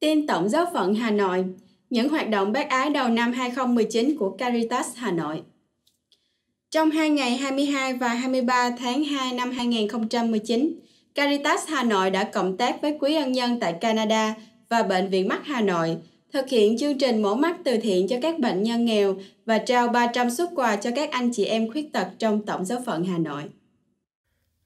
Tin Tổng giáo phận Hà Nội, những hoạt động bác ái đầu năm 2019 của Caritas Hà Nội. Trong hai ngày 22 và 23 tháng 2 năm 2019, Caritas Hà Nội đã cộng tác với quý Ân Nhân tại Canada và Bệnh viện Mắt Hà Nội thực hiện chương trình mổ mắt từ thiện cho các bệnh nhân nghèo và trao 300 xuất quà cho các anh chị em khuyết tật trong Tổng giáo phận Hà Nội.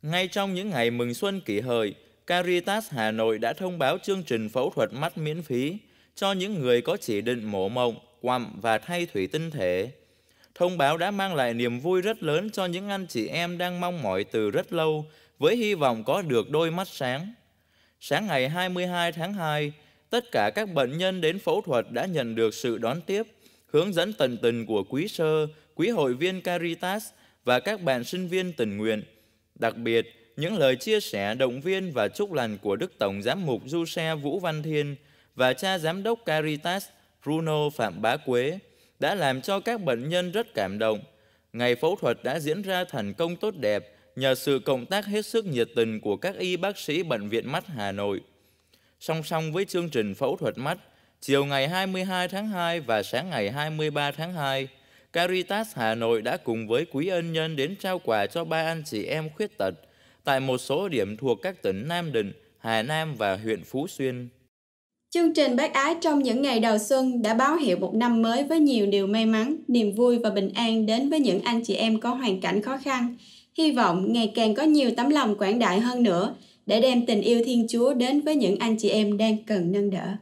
Ngay trong những ngày mừng xuân kỷ hợi, Caritas Hà Nội đã thông báo chương trình phẫu thuật mắt miễn phí cho những người có chỉ định mổ mộng, quặm và thay thủy tinh thể. Thông báo đã mang lại niềm vui rất lớn cho những anh chị em đang mong mỏi từ rất lâu với hy vọng có được đôi mắt sáng. Sáng ngày 22 tháng 2, tất cả các bệnh nhân đến phẫu thuật đã nhận được sự đón tiếp, hướng dẫn tận tình của quý sơ, quý hội viên Caritas và các bạn sinh viên tình nguyện. Đặc biệt, những lời chia sẻ động viên và chúc lành của Đức Tổng Giám mục Du Xe Vũ Văn Thiên và cha giám đốc Caritas Bruno Phạm Bá Quế đã làm cho các bệnh nhân rất cảm động. Ngày phẫu thuật đã diễn ra thành công tốt đẹp nhờ sự cộng tác hết sức nhiệt tình của các y bác sĩ Bệnh viện Mắt Hà Nội. Song song với chương trình phẫu thuật mắt, chiều ngày 22 tháng 2 và sáng ngày 23 tháng 2, Caritas Hà Nội đã cùng với quý ân nhân đến trao quà cho ba anh chị em khuyết tật – tại một số điểm thuộc các tỉnh Nam Định, Hà Nam và huyện Phú Xuyên. Chương trình Bác Ái trong những ngày đầu xuân đã báo hiệu một năm mới với nhiều điều may mắn, niềm vui và bình an đến với những anh chị em có hoàn cảnh khó khăn. Hy vọng ngày càng có nhiều tấm lòng quảng đại hơn nữa để đem tình yêu Thiên Chúa đến với những anh chị em đang cần nâng đỡ.